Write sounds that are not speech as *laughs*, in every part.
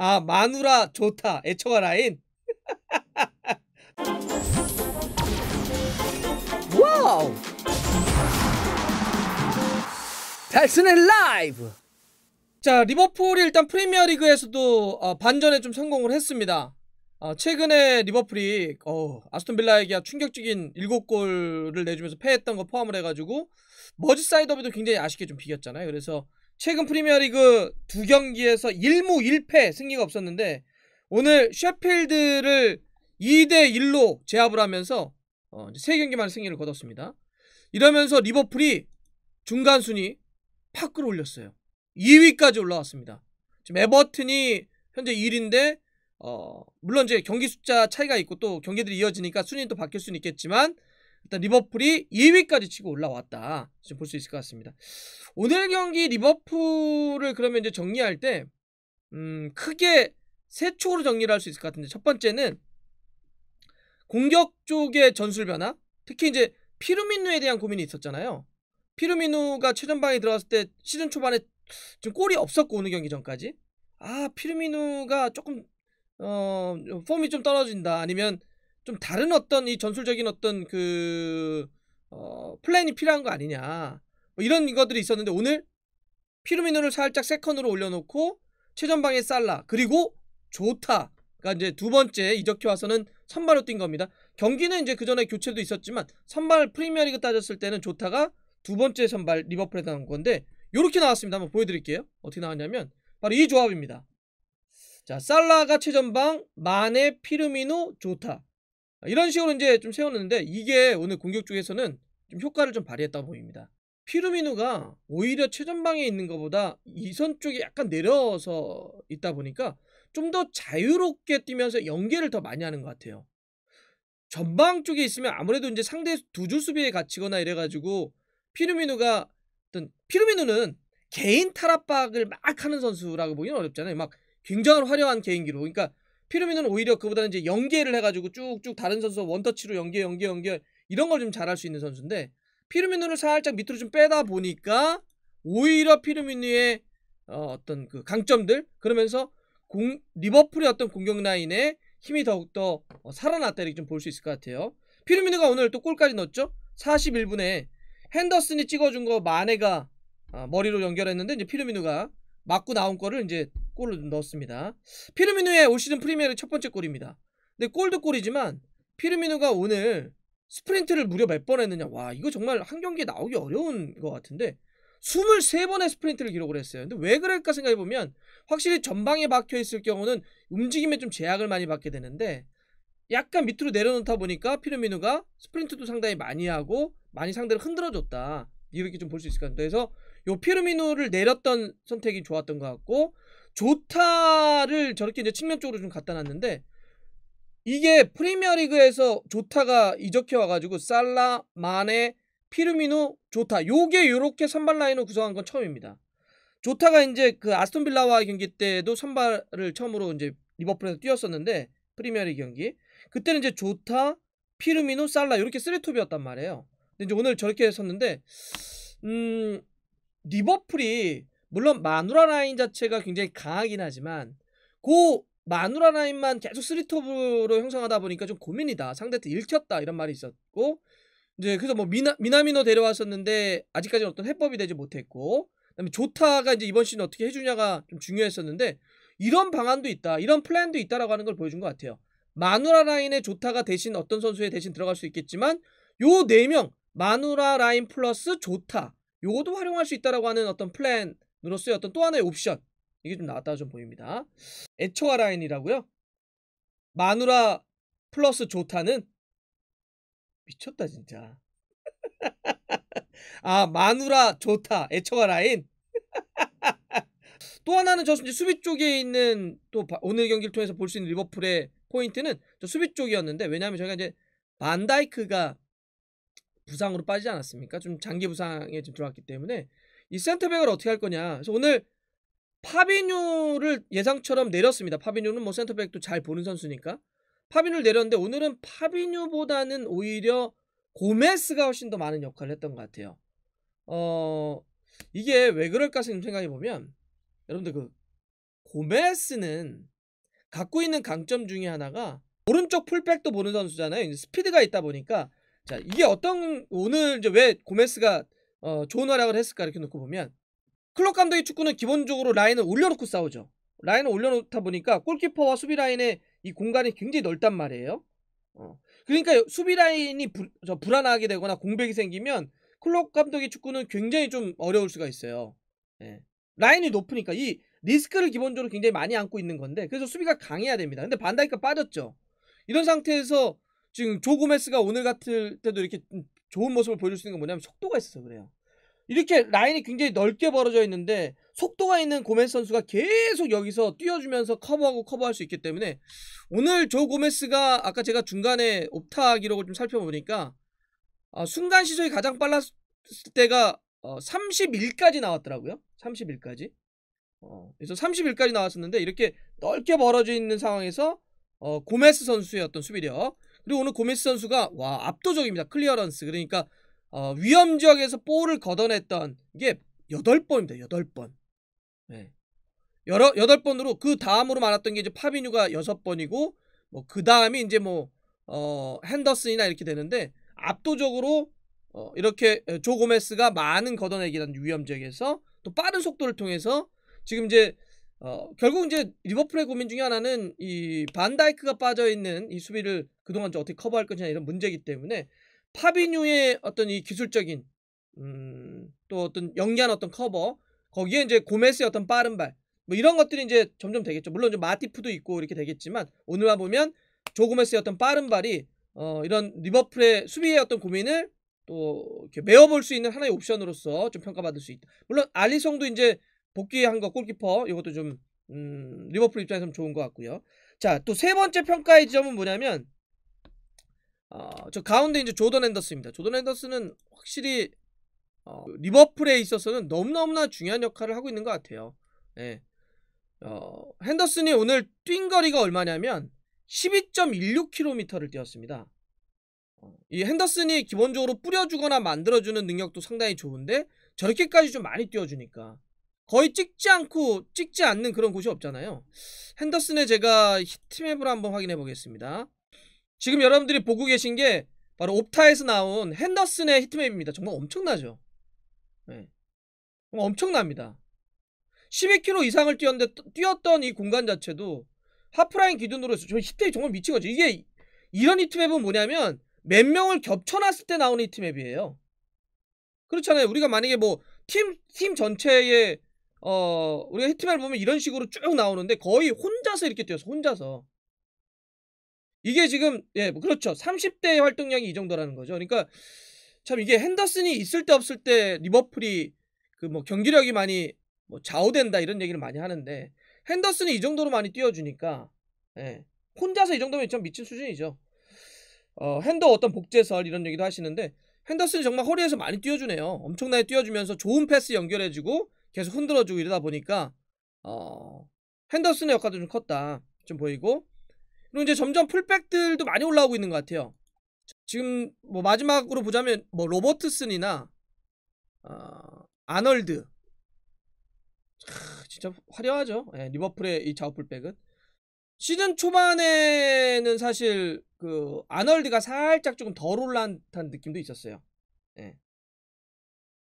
아 마누라 좋다 애초가 라인 *laughs* 와우 달슨의 라이브 자 리버풀이 일단 프리미어리그에서도 어, 반전에 좀 성공을 했습니다 어, 최근에 리버풀이 어, 아스톤빌라에게 충격적인 7골을 내주면서 패했던 거 포함을 해가지고 머지사이더비도 굉장히 아쉽게 좀 비겼잖아요 그래서 최근 프리미어리그 두 경기에서 1무 1패 승리가 없었는데 오늘 셰필드를 2대 1로 제압을 하면서 어, 세 경기만 승리를 거뒀습니다. 이러면서 리버풀이 중간 순위 팍끌로올렸어요 2위까지 올라왔습니다. 지금 에버튼이 현재 1위인데 어, 물론 이제 경기 숫자 차이가 있고 또 경기들이 이어지니까 순위도 바뀔 수는 있겠지만 일단 리버풀이 2위까지 치고 올라왔다. 지금 볼 수 있을 것 같습니다. 오늘 경기 리버풀을 그러면 이제 정리할 때 음, 크게 세 축으로 정리를 할 수 있을 것 같은데 첫 번째는 공격 쪽의 전술 변화 특히 이제 피르미누에 대한 고민이 있었잖아요. 피르미누가 최전방에 들어갔을 때 시즌 초반에 좀 골이 없었고 오늘 경기 전까지 아 피르미누가 조금 어 폼이 좀 떨어진다 아니면 좀 다른 어떤 이 전술적인 어떤 그 어, 플랜이 필요한 거 아니냐 뭐 이런 것들이 있었는데 오늘 피르미노를 살짝 세컨으로 올려놓고 최전방에 살라 그리고 좋다 그니까 이제 두 번째 이적해 와서는 선발로 뛴 겁니다. 경기는 이제 그 전에 교체도 있었지만 선발 프리미어리그 따졌을 때는 좋다가두 번째 선발 리버풀에 나온 건데 이렇게 나왔습니다. 한번 보여드릴게요. 어떻게 나왔냐면 바로 이 조합입니다. 자 살라가 최전방 마네 피르미노 좋다. 이런 식으로 이제 좀 세우는데 이게 오늘 공격 쪽에서는 좀 효과를 좀 발휘했다고 보입니다. 피르미누가 오히려 최전방에 있는 것보다 이선 쪽에 약간 내려서 있다 보니까 좀 더 자유롭게 뛰면서 연계를 더 많이 하는 것 같아요. 전방 쪽에 있으면 아무래도 이제 상대 두 줄 수비에 갇히거나 이래가지고 피르미누가 어떤 피르미누는 개인 탈압박을 막 하는 선수라고 보기는 어렵잖아요. 막굉장한 화려한 개인기로. 그러니까 피르미는 오히려 그보다는 이제 연계를 해가지고 쭉쭉 다른 선수 원터치로 연계 연계 연계 이런 걸 좀 잘할 수 있는 선수인데 피르미누를 살짝 밑으로 좀 빼다 보니까 오히려 피르미누의 어, 어떤 그 강점들 그러면서 공, 리버풀의 어떤 공격 라인에 힘이 더욱더 어, 살아났다 이렇게 좀 볼 수 있을 것 같아요. 피르미누가 오늘 또 골까지 넣었죠. 41분에 핸더슨이 찍어준 거 마네가 어, 머리로 연결했는데 이제 피르미누가 맞고 나온 거를 이제 골을 넣었습니다. 피르미누의 올 시즌 프리미어리 첫 번째 골입니다. 근데 골도 골이지만 피르미누가 오늘 스프린트를 무려 몇 번 했느냐 와 이거 정말 한 경기에 나오기 어려운 것 같은데 23번의 스프린트를 기록을 했어요. 근데 왜 그럴까 생각해보면 확실히 전방에 박혀있을 경우는 움직임에 좀 제약을 많이 받게 되는데 약간 밑으로 내려놓다 보니까 피르미누가 스프린트도 상당히 많이 하고 많이 상대를 흔들어줬다 이렇게 좀 볼 수 있을 것 같아요. 그래서 요 피르미누를 내렸던 선택이 좋았던 것 같고 조타를 저렇게 이제 측면 쪽으로 좀 갖다 놨는데 이게 프리미어리그에서 조타가 이적해 와가지고 살라, 마네, 피르미노, 조타 요게 요렇게 선발 라인을 구성한 건 처음입니다. 조타가 이제 그 아스톤 빌라와 경기 때도 선발을 처음으로 이제 리버풀에서 뛰었었는데 프리미어리그 경기 그때는 이제 조타, 피르미노, 살라 이렇게 쓰리톱이었단 말이에요. 근데 이제 오늘 저렇게 했었는데 음 리버풀이 물론 마누라 라인 자체가 굉장히 강하긴 하지만 고 마누라 라인만 계속 쓰리톱으로 형성하다 보니까 좀 고민이다. 상대 때 읽혔다 이런 말이 있었고 이제 그래서 뭐 미나, 미나미노 데려왔었는데 아직까지는 어떤 해법이 되지 못했고 그다음에 조타가 이제 이번 시즌 어떻게 해주냐가 좀 중요했었는데 이런 방안도 있다, 이런 플랜도 있다라고 하는 걸 보여준 것 같아요. 마누라 라인의 조타가 대신 어떤 선수에 대신 들어갈 수 있겠지만 요 네 명 마누라 라인 플러스 조타 요것도 활용할 수 있다라고 하는 어떤 플랜 으로서의 어떤 또 하나의 옵션 이게 좀 나왔다 좀 보입니다. 애초화 라인이라고요. 마누라 플러스 조타는 미쳤다 진짜. *laughs* 아 마누라 조타 애초화 라인. *laughs* 또 하나는 저 이제 수비 쪽에 있는 또 오늘 경기를 통해서 볼 수 있는 리버풀의 포인트는 저 수비 쪽이었는데 왜냐하면 저희가 이제 반다이크가 부상으로 빠지지 않았습니까? 좀 장기 부상에 좀 들어왔기 때문에 이 센터백을 어떻게 할 거냐. 그래서 오늘 파비뉴를 예상처럼 내렸습니다. 파비뉴는 뭐 센터백도 잘 보는 선수니까. 파비뉴를 내렸는데 오늘은 파비뉴보다는 오히려 고메스가 훨씬 더 많은 역할을 했던 것 같아요. 어, 이게 왜 그럴까 생각해보면, 여러분들 그, 고메스는 갖고 있는 강점 중에 하나가 오른쪽 풀백도 보는 선수잖아요. 스피드가 있다 보니까 자 이게 어떤 오늘 이제 왜 고메스가 어, 좋은 활약을 했을까 이렇게 놓고 보면 클럽 감독의 축구는 기본적으로 라인을 올려놓고 싸우죠. 라인을 올려놓다 보니까 골키퍼와 수비 라인의 이 공간이 굉장히 넓단 말이에요. 어. 그러니까 수비 라인이 부, 불안하게 되거나 공백이 생기면 클럽 감독의 축구는 굉장히 좀 어려울 수가 있어요. 예. 라인이 높으니까 이 리스크를 기본적으로 굉장히 많이 안고 있는 건데 그래서 수비가 강해야 됩니다. 근데 반다이가 빠졌죠. 이런 상태에서 지금 조고메스가 오늘 같을 때도 이렇게 좋은 모습을 보여줄 수 있는 건 뭐냐면 속도가 있어서 그래요. 이렇게 라인이 굉장히 넓게 벌어져 있는데 속도가 있는 고메스 선수가 계속 여기서 뛰어주면서 커버하고 커버할 수 있기 때문에 오늘 조 고메스가 아까 제가 중간에 옵타 기록을 좀 살펴보니까 어, 순간 시속이 가장 빨랐을 때가 어, 31까지 나왔더라고요. 31까지. 어, 그래서 31까지 나왔었는데 이렇게 넓게 벌어져 있는 상황에서 어, 고메스 선수의 어떤 수비력 그리고 오늘 고메스 선수가 와 압도적입니다. 클리어런스 그러니까 어, 위험 지역에서 볼을 걷어냈던 게 8번입니다. 8번. 네. 여러, 8번으로 그 다음으로 많았던 게 이제 파비뉴가 6번이고 뭐그 다음이 이제 뭐 어, 핸더슨이나 이렇게 되는데 압도적으로 어, 이렇게 조 고메스가 많은 걷어내기라는 위험 지역에서 또 빠른 속도를 통해서 지금 이제 어, 결국 이제 리버풀의 고민 중에 하나는 이 반다이크가 빠져 있는 이 수비를 그동안 좀 어떻게 커버할 것이냐 이런 문제이기 때문에 파비뉴의 어떤 이 기술적인 음, 또 어떤 영리한 어떤 커버 거기에 이제 고메스의 어떤 빠른 발 뭐 이런 것들이 이제 점점 되겠죠. 물론 좀 마티프도 있고 이렇게 되겠지만 오늘만 보면 조고메스의 어떤 빠른 발이 어, 이런 리버풀의 수비의 어떤 고민을 또 이렇게 메워볼 수 있는 하나의 옵션으로서 좀 평가받을 수 있다. 물론 알리송도 이제 복귀한 거 골키퍼 이것도 좀 음, 리버풀 입장에서는 좋은 것 같고요. 자, 또 세 번째 평가의 지점은 뭐냐면 어, 저 가운데 이제 조던 앤더스입니다. 조던 앤더스는 확실히 어, 리버풀에 있어서는 너무너무나 중요한 역할을 하고 있는 것 같아요. 예. 어, 핸더슨이 오늘 뛴 거리가 얼마냐면 12.16km를 뛰었습니다. 어, 이 핸더슨이 기본적으로 뿌려주거나 만들어주는 능력도 상당히 좋은데 저렇게까지 좀 많이 뛰어주니까 거의 찍지 않고 찍지 않는 그런 곳이 없잖아요. 핸더슨의 제가 히트맵을 한번 확인해 보겠습니다. 지금 여러분들이 보고 계신 게 바로 옵타에서 나온 핸더슨의 히트맵입니다. 정말 엄청나죠? 네. 엄청납니다. 12km 이상을 뛰었는데 뛰었던 이 공간 자체도 하프라인 기준으로 해서 저 히트맵이 정말 미치거든요. 이게 이런 히트맵은 뭐냐면 몇 명을 겹쳐놨을 때 나오는 히트맵이에요. 그렇잖아요. 우리가 만약에 뭐 팀 팀 전체에 어 우리가 히트맵을 보면 이런 식으로 쭉 나오는데 거의 혼자서 이렇게 뛰어서 혼자서 이게 지금 예 뭐 그렇죠 30대의 활동량이 이 정도라는 거죠 그러니까 참 이게 핸더슨이 있을 때 없을 때 리버풀이 그 뭐 경기력이 많이 뭐 좌우된다 이런 얘기를 많이 하는데 핸더슨이 이 정도로 많이 뛰어주니까 예 혼자서 이 정도면 참 미친 수준이죠 어 핸더 어떤 복제설 이런 얘기도 하시는데 핸더슨이 정말 허리에서 많이 뛰어주네요 엄청나게 뛰어주면서 좋은 패스 연결해주고 계속 흔들어주고 이러다 보니까 어, 핸더슨의 역할도 좀 컸다 좀 보이고 그리고 이제 점점 풀백들도 많이 올라오고 있는 것 같아요. 지금 뭐 마지막으로 보자면 뭐 로버트슨이나 어, 아널드 아, 진짜 화려하죠. 네, 리버풀의 이 좌우 풀백은 시즌 초반에는 사실 그 아널드가 살짝 조금 덜 올라온 듯한 느낌도 있었어요. 네.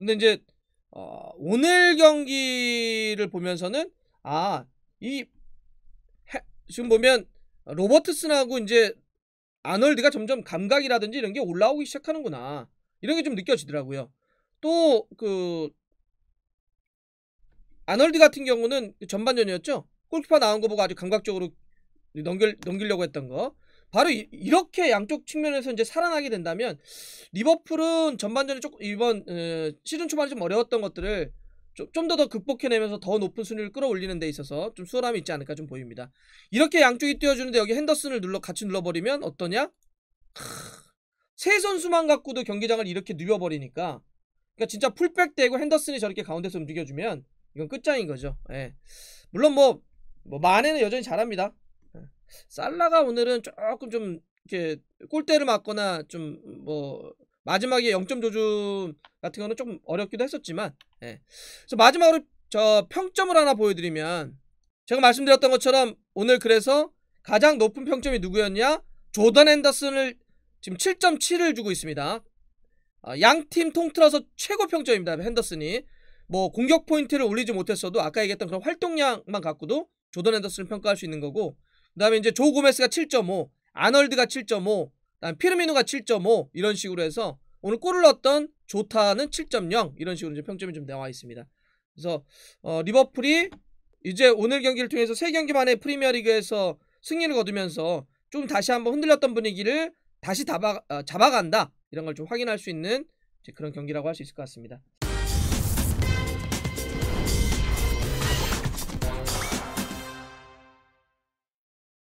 근데 이제 어, 오늘 경기를 보면서는 아 이 지금 보면 로버트슨하고 이제 아놀드가 점점 감각이라든지 이런 게 올라오기 시작하는구나 이런 게 좀 느껴지더라고요. 또 그 아놀드 같은 경우는 그 전반전이었죠. 골키퍼 나온 거 보고 아주 감각적으로 넘길 넘기려고 했던 거. 바로 이, 렇게 양쪽 측면에서 이제 살아나게 된다면 리버풀은 전반전에 조금 이번 어, 시즌 초반에 좀 어려웠던 것들을 좀더더 더 극복해내면서 더 높은 순위를 끌어올리는 데 있어서 좀 수월함이 있지 않을까 좀 보입니다. 이렇게 양쪽이 뛰어주는데 여기 핸더슨을 눌러 같이 눌러버리면 어떠냐? 크... 세 선수만 갖고도 경기장을 이렇게 누벼버리니까 그러니까 진짜 풀백 되고 핸더슨이 저렇게 가운데서 움직여주면 이건 끝장인 거죠. 예. 물론 뭐, 뭐 만에는 여전히 잘합니다. 살라가 오늘은 조금 좀 이렇게 골대를 맞거나 좀 뭐 마지막에 0점 조준 같은 거는 조금 어렵기도 했었지만 예. 그래서 마지막으로 저 평점을 하나 보여드리면 제가 말씀드렸던 것처럼 오늘 그래서 가장 높은 평점이 누구였냐 조던 앤더슨을 지금 7.7을 주고 있습니다 어, 아, 양팀 통틀어서 최고 평점입니다 핸더슨이 뭐 공격 포인트를 올리지 못했어도 아까 얘기했던 그런 활동량만 갖고도 조던 앤더슨을 평가할 수 있는 거고 그 다음에 이제 조 고메스가 7.5, 아널드가 7.5, 그다음 피르미누가 7.5 이런 식으로 해서 오늘 골을 넣었던 조타는 7.0 이런 식으로 이제 평점이 좀 나와 있습니다. 그래서 어, 리버풀이 이제 오늘 경기를 통해서 세 경기 만에 프리미어리그에서 승리를 거두면서 좀 다시 한번 흔들렸던 분위기를 다시 잡아, 어, 잡아간다 이런 걸 좀 확인할 수 있는 그런 경기라고 할 수 있을 것 같습니다.